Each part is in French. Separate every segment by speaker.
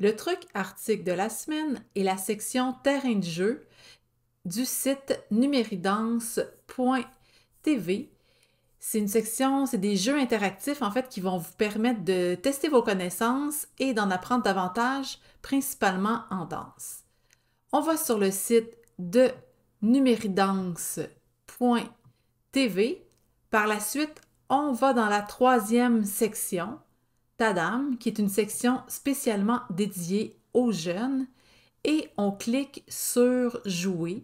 Speaker 1: Le truc article de la semaine est la section terrain de jeu du site numéridance.tv. C'est une section, c'est des jeux interactifs en fait qui vont vous permettre de tester vos connaissances et d'en apprendre davantage, principalement en danse. On va sur le site de numéridance.tv par la suite, on va dans la troisième section, Tadam, qui est une section spécialement dédiée aux jeunes, et on clique sur Jouer.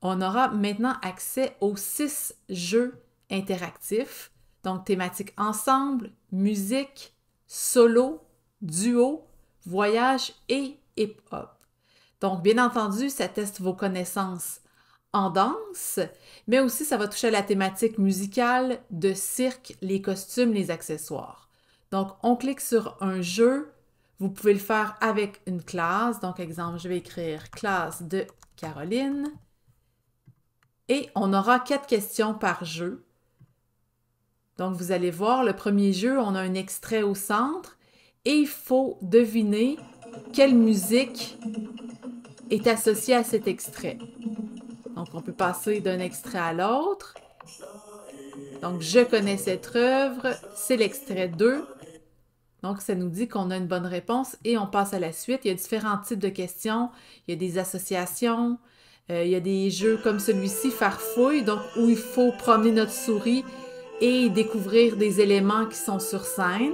Speaker 1: On aura maintenant accès aux six jeux interactifs, donc thématiques ensemble, musique, solo, duo, voyage et hip-hop. Donc, bien entendu, ça teste vos connaissances en danse, mais aussi ça va toucher à la thématique musicale, de cirque, les costumes, les accessoires. Donc, on clique sur un jeu. Vous pouvez le faire avec une classe. Donc, exemple, je vais écrire classe de Caroline. Et on aura quatre questions par jeu. Donc, vous allez voir, le premier jeu, on a un extrait au centre et il faut deviner quelle musique est associée à cet extrait. Donc, on peut passer d'un extrait à l'autre. Donc, je connais cette œuvre, c'est l'extrait 2. Donc, ça nous dit qu'on a une bonne réponse et on passe à la suite. Il y a différents types de questions. Il y a des associations, euh, il y a des jeux comme celui-ci, Farfouille, donc où il faut promener notre souris et découvrir des éléments qui sont sur scène.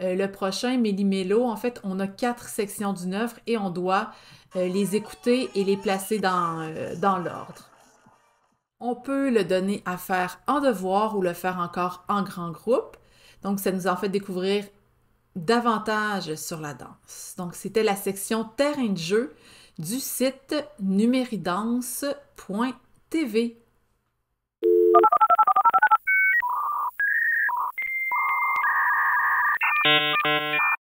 Speaker 1: Euh, le prochain, Méli-Mélo, en fait, on a quatre sections d'une œuvre et on doit euh, les écouter et les placer dans, euh, dans l'ordre. On peut le donner à faire en devoir ou le faire encore en grand groupe. Donc, ça nous en fait découvrir davantage sur la danse. Donc, c'était la section terrain de jeu du site numéridance.tv. Thank you.